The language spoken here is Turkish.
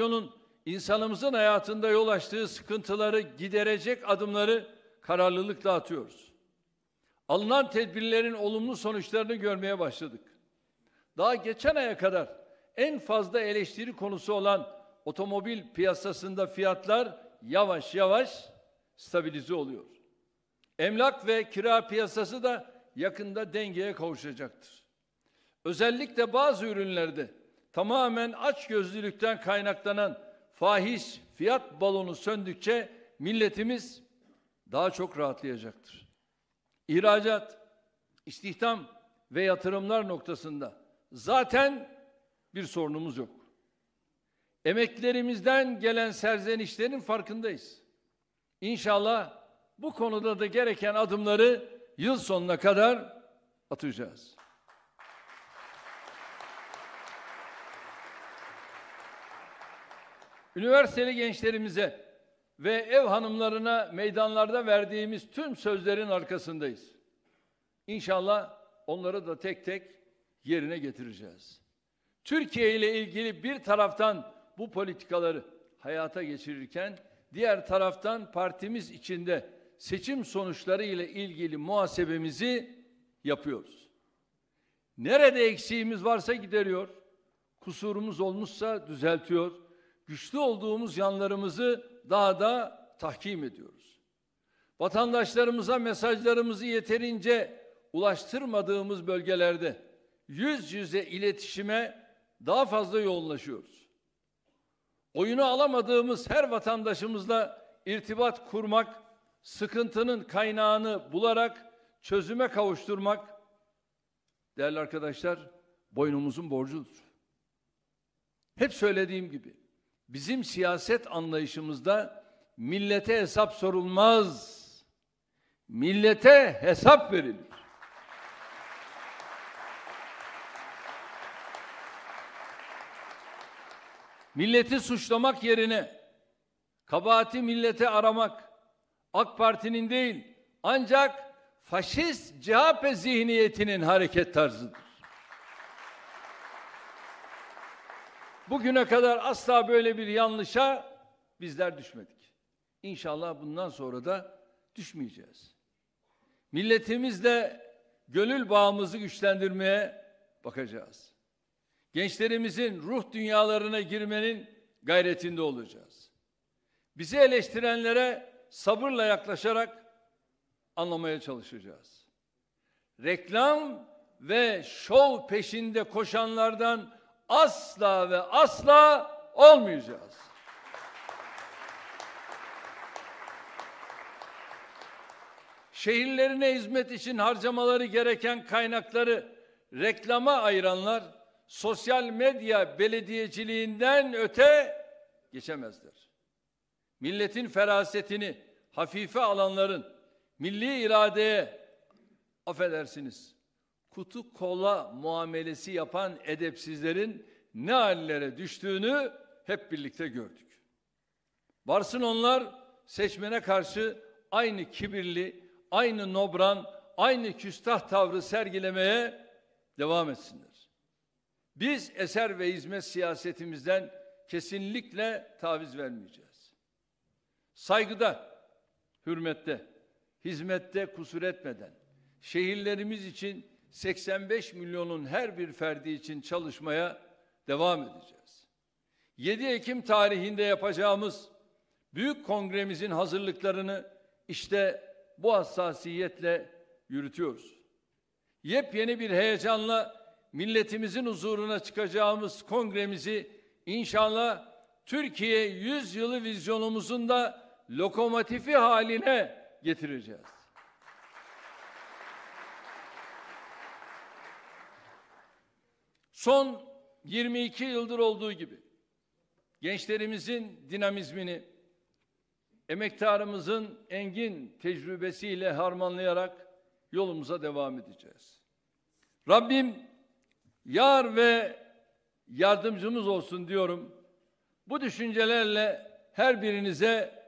enflasyonun insanımızın hayatında yol açtığı sıkıntıları giderecek adımları kararlılıkla atıyoruz. Alınan tedbirlerin olumlu sonuçlarını görmeye başladık. Daha geçen aya kadar en fazla eleştiri konusu olan otomobil piyasasında fiyatlar yavaş yavaş stabilize oluyor. Emlak ve kira piyasası da yakında dengeye kavuşacaktır. Özellikle bazı ürünlerde tamamen açgözlülükten kaynaklanan fahiş fiyat balonu söndükçe milletimiz daha çok rahatlayacaktır. İhracat, istihdam ve yatırımlar noktasında zaten bir sorunumuz yok. Emeklerimizden gelen serzenişlerin farkındayız. İnşallah bu konuda da gereken adımları yıl sonuna kadar atacağız. Üniversiteli gençlerimize ve ev hanımlarına meydanlarda verdiğimiz tüm sözlerin arkasındayız. İnşallah onları da tek tek yerine getireceğiz. Türkiye ile ilgili bir taraftan bu politikaları hayata geçirirken diğer taraftan partimiz içinde seçim sonuçları ile ilgili muhasebemizi yapıyoruz. Nerede eksiğimiz varsa gideriyor, kusurumuz olmuşsa düzeltiyor güçlü olduğumuz yanlarımızı daha da tahkim ediyoruz. Vatandaşlarımıza mesajlarımızı yeterince ulaştırmadığımız bölgelerde yüz yüze iletişime daha fazla yoğunlaşıyoruz. Oyunu alamadığımız her vatandaşımızla irtibat kurmak, sıkıntının kaynağını bularak çözüme kavuşturmak değerli arkadaşlar boynumuzun borcudur. Hep söylediğim gibi Bizim siyaset anlayışımızda millete hesap sorulmaz. Millete hesap verilir. Milleti suçlamak yerine kabahati millete aramak AK Parti'nin değil ancak faşist CHP zihniyetinin hareket tarzıdır. Bugüne kadar asla böyle bir yanlışa bizler düşmedik. İnşallah bundan sonra da düşmeyeceğiz. Milletimizle gönül bağımızı güçlendirmeye bakacağız. Gençlerimizin ruh dünyalarına girmenin gayretinde olacağız. Bizi eleştirenlere sabırla yaklaşarak anlamaya çalışacağız. Reklam ve şov peşinde koşanlardan asla ve asla olmayacağız. Şehirlerine hizmet için harcamaları gereken kaynakları reklama ayıranlar sosyal medya belediyeciliğinden öte geçemezler. Milletin ferasetini hafife alanların milli iradeye affedersiniz kutu kola muamelesi yapan edepsizlerin ne hallere düştüğünü hep birlikte gördük. Varsın onlar seçmene karşı aynı kibirli, aynı nobran, aynı küstah tavrı sergilemeye devam etsinler. Biz eser ve hizmet siyasetimizden kesinlikle taviz vermeyeceğiz. Saygıda, hürmette, hizmette kusur etmeden şehirlerimiz için 85 milyonun her bir ferdi için çalışmaya devam edeceğiz. 7 Ekim tarihinde yapacağımız büyük kongremizin hazırlıklarını işte bu hassasiyetle yürütüyoruz. Yepyeni bir heyecanla milletimizin huzuruna çıkacağımız kongremizi inşallah Türkiye 100 Yılı vizyonumuzun da lokomotifi haline getireceğiz. son 22 yıldır olduğu gibi gençlerimizin dinamizmini emektarımızın engin tecrübesiyle harmanlayarak yolumuza devam edeceğiz. Rabbim yar ve yardımcımız olsun diyorum. Bu düşüncelerle her birinize